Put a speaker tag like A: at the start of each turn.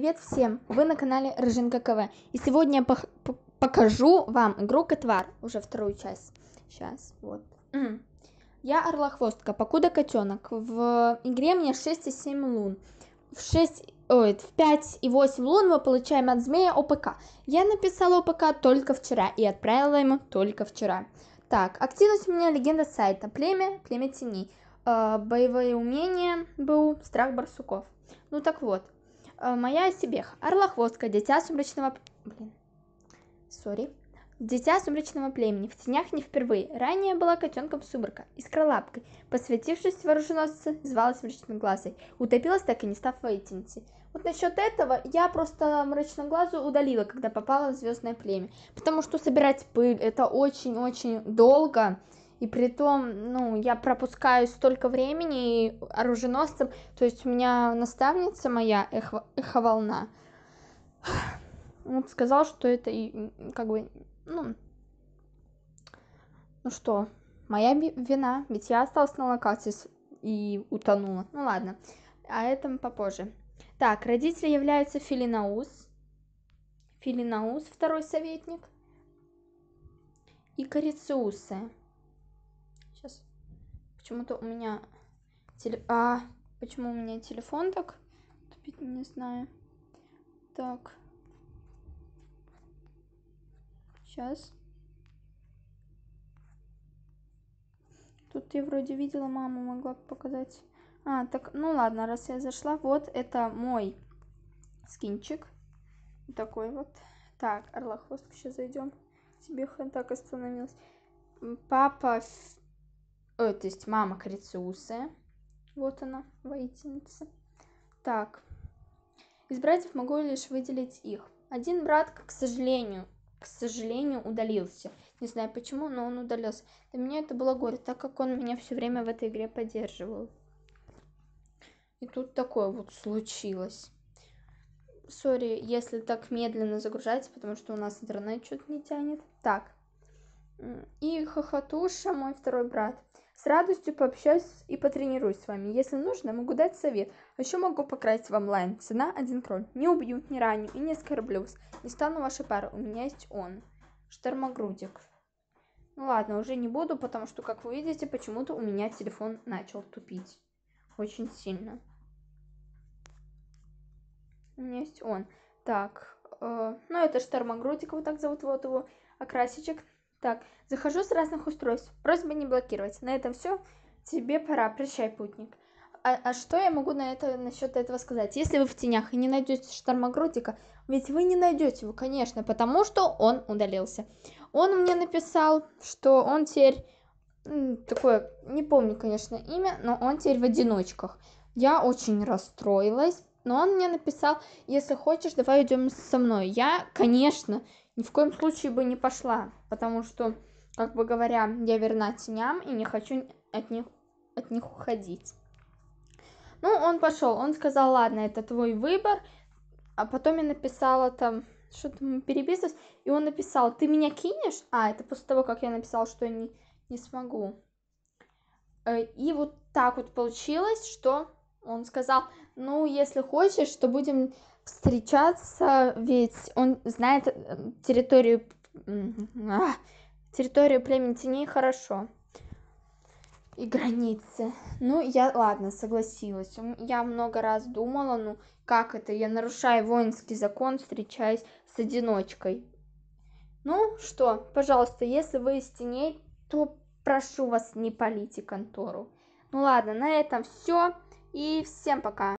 A: Привет всем! Вы на канале Рыженка КВ. И сегодня я покажу вам игру Котвар. Уже вторую часть. Сейчас, вот. Я Орлохвостка, покуда котенок. В игре мне 6 и 7 лун. В 6... Ой, в 5 и 8 лун мы получаем от змея ОПК. Я написала ОПК только вчера и отправила ему только вчера. Так, активность у меня легенда сайта. Племя, племя теней. Э, боевые умения был страх барсуков. Ну так вот, Э, моя Сибех. Орлохвостка, дитя сумрачного... Блин. Сори. Дитя сумрачного племени, в тенях не впервые, ранее была котенком сумрака, искролапкой, посвятившись вооруженосце, звалась глазой, утопилась, так и не став воительницей. Вот насчет этого я просто мрачноглазую удалила, когда попала в звездное племя, потому что собирать пыль это очень-очень долго, и при том ну, я пропускаю столько времени и оруженосцем, то есть у меня наставница моя, эхо, эховолна, вот сказал, что это и как бы, ну, ну что, моя вина, ведь я осталась на локации и утонула. Ну ладно, о этом попозже. Так, родители являются Филинаус, Филинаус, второй советник, и Корициусы. Сейчас. Почему-то у меня... Теле... А, почему у меня телефон так? Тупить не знаю. Так. Сейчас. Тут я вроде видела, мама могла показать. А, так, ну ладно, раз я зашла. Вот это мой скинчик. Такой вот. Так, Орлохвостку сейчас зайдем. Тебе так остановилась. Папа Ой, то есть мама Крициусы. Вот она, воительница. Так. Из братьев могу лишь выделить их. Один брат, к сожалению, к сожалению, удалился. Не знаю почему, но он удалился. Для меня это было горе, так как он меня все время в этой игре поддерживал. И тут такое вот случилось. Сори, если так медленно загружается, потому что у нас интернет что-то не тянет. Так. И Хохотуша, мой второй брат радостью пообщаюсь и потренируюсь с вами. Если нужно, могу дать совет. А еще могу покрасить вам лайн. Цена один кроль. Не убью, не раню и не оскорблю Не стану вашей парой. У меня есть он. Штормогрудик. Ну ладно, уже не буду, потому что, как вы видите, почему-то у меня телефон начал тупить. Очень сильно. У меня есть он. Так, э, ну это Штормогрудик, вот так зовут вот его окрасичек. А так захожу с разных устройств просьба не блокировать на этом все, тебе пора прощай путник а а что я могу на это насчет этого сказать если вы в тенях и не найдете штормогротика ведь вы не найдете его конечно потому что он удалился он мне написал что он теперь такое не помню конечно имя но он теперь в одиночках я очень расстроилась но он мне написал если хочешь давай идем со мной я конечно ни в коем случае бы не пошла потому что как бы говоря я верна теням и не хочу от них от них уходить ну он пошел, он сказал ладно это твой выбор а потом я написала там что-то мы переписывались и он написал ты меня кинешь а это после того как я написала что я не не смогу э, и вот так вот получилось что он сказал ну если хочешь то будем встречаться ведь он знает э, территорию а, территорию племени теней хорошо и границы ну я ладно согласилась я много раз думала ну как это я нарушаю воинский закон встречаясь с одиночкой ну что пожалуйста если вы из теней то прошу вас не палите контору ну ладно на этом все и всем пока